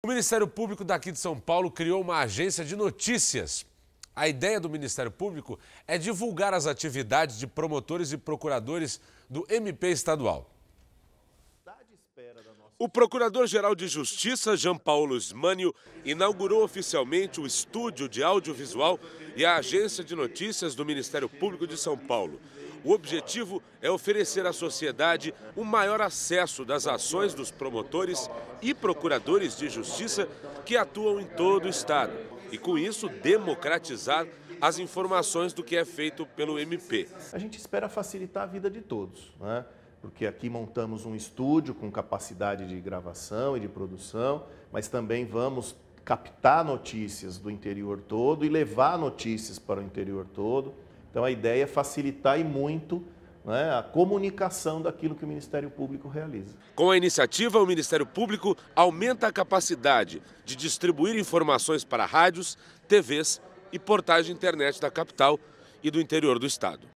O Ministério Público daqui de São Paulo criou uma agência de notícias. A ideia do Ministério Público é divulgar as atividades de promotores e procuradores do MP estadual. O Procurador-Geral de Justiça, Jean Paulo Smânio, inaugurou oficialmente o estúdio de audiovisual e a agência de notícias do Ministério Público de São Paulo. O objetivo é oferecer à sociedade um maior acesso das ações dos promotores e procuradores de justiça que atuam em todo o Estado e, com isso, democratizar as informações do que é feito pelo MP. A gente espera facilitar a vida de todos. Né? porque aqui montamos um estúdio com capacidade de gravação e de produção, mas também vamos captar notícias do interior todo e levar notícias para o interior todo. Então a ideia é facilitar e muito né, a comunicação daquilo que o Ministério Público realiza. Com a iniciativa, o Ministério Público aumenta a capacidade de distribuir informações para rádios, TVs e portais de internet da capital e do interior do estado.